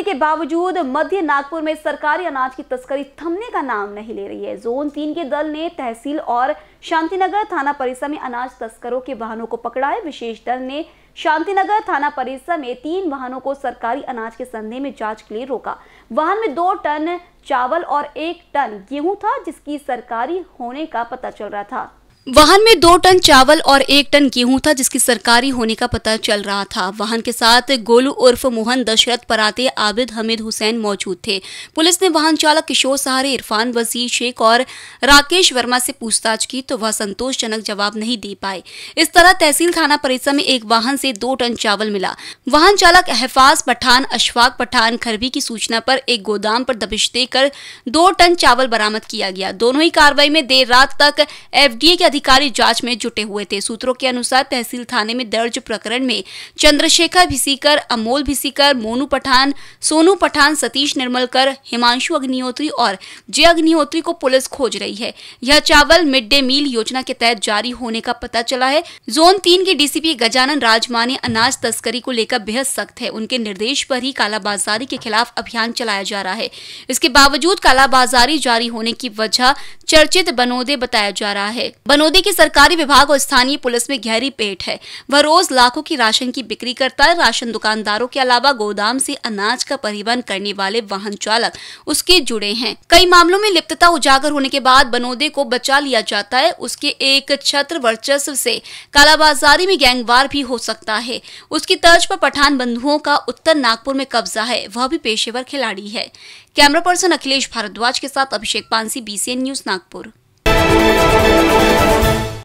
सख्ती के बावजूद मध्य नागपुर में सरकारी अनाज की तस्करी थमने का नाम नहीं ले रही है जोन तीन के दल ने तहसील और शांतिनगर थाना परिसर में अनाज तस्करों के वाहनों को पकड़ा है विशेष दल ने शांतिनगर थाना परिसर में तीन वाहनों को सरकारी अनाज के संदेह में जांच के लिए रोका वाहन में दो टन चावल और एक टन गेहूं था जिसकी सरकारी होने का पता चल रहा था वाहन में दो टन चावल और एक टन गेहूं था जिसकी सरकारी होने का पता चल रहा था वाहन के साथ गोलू उर्फ मोहन दशरथ पराते आबिद हमिद हुसैन मौजूद थे पुलिस ने वाहन चालक किशोर सहारे इरफान वजीर शेख और राकेश वर्मा से पूछताछ की तो वह संतोषजनक जवाब नहीं दे पाए इस तरह तहसील थाना परिसर में एक वाहन से दो टन चावल मिला वाहन चालक अहफाज पठान अशफाक पठान खरबी की सूचना पर एक गोदाम पर दबिश देकर दो टन चावल बरामद किया गया दोनों ही कार्रवाई में देर रात तक एफ के अधिकारी जांच में जुटे हुए थे सूत्रों के अनुसार तहसील थाने में दर्ज प्रकरण में चंद्रशेखर भिसीकर अमोल भिसीकर मोनू पठान सोनू पठान सतीश निर्मलकर हिमांशु अग्निहोत्री और जय अग्निहोत्री को पुलिस खोज रही है यह चावल मिड डे मील योजना के तहत जारी होने का पता चला है जोन तीन के डीसीपी गजानन राजमाने अनाज तस्करी को लेकर बेहद सख्त है उनके निर्देश पर ही कालाबाजारी के खिलाफ अभियान चलाया जा रहा है इसके बावजूद कालाबाजारी जारी होने की वजह चर्चित बनोदे बताया जा रहा है हनोदी के सरकारी विभाग और स्थानीय पुलिस में गहरी पेट है वह रोज लाखों की राशन की बिक्री करता है राशन दुकानदारों के अलावा गोदाम से अनाज का परिवहन करने वाले वाहन चालक उसके जुड़े हैं कई मामलों में लिप्तता उजागर होने के बाद बनोदे को बचा लिया जाता है उसके एक छत्र वर्चस्व से कालाबाजारी में गैंगवार भी हो सकता है उसकी तर्ज पर पठान बंधुओं का उत्तर नागपुर में कब्जा है वह भी पेशेवर खिलाड़ी है कैमरा पर्सन अखिलेश भारद्वाज के साथ अभिषेक पांसी बीसीएन न्यूज नागपुर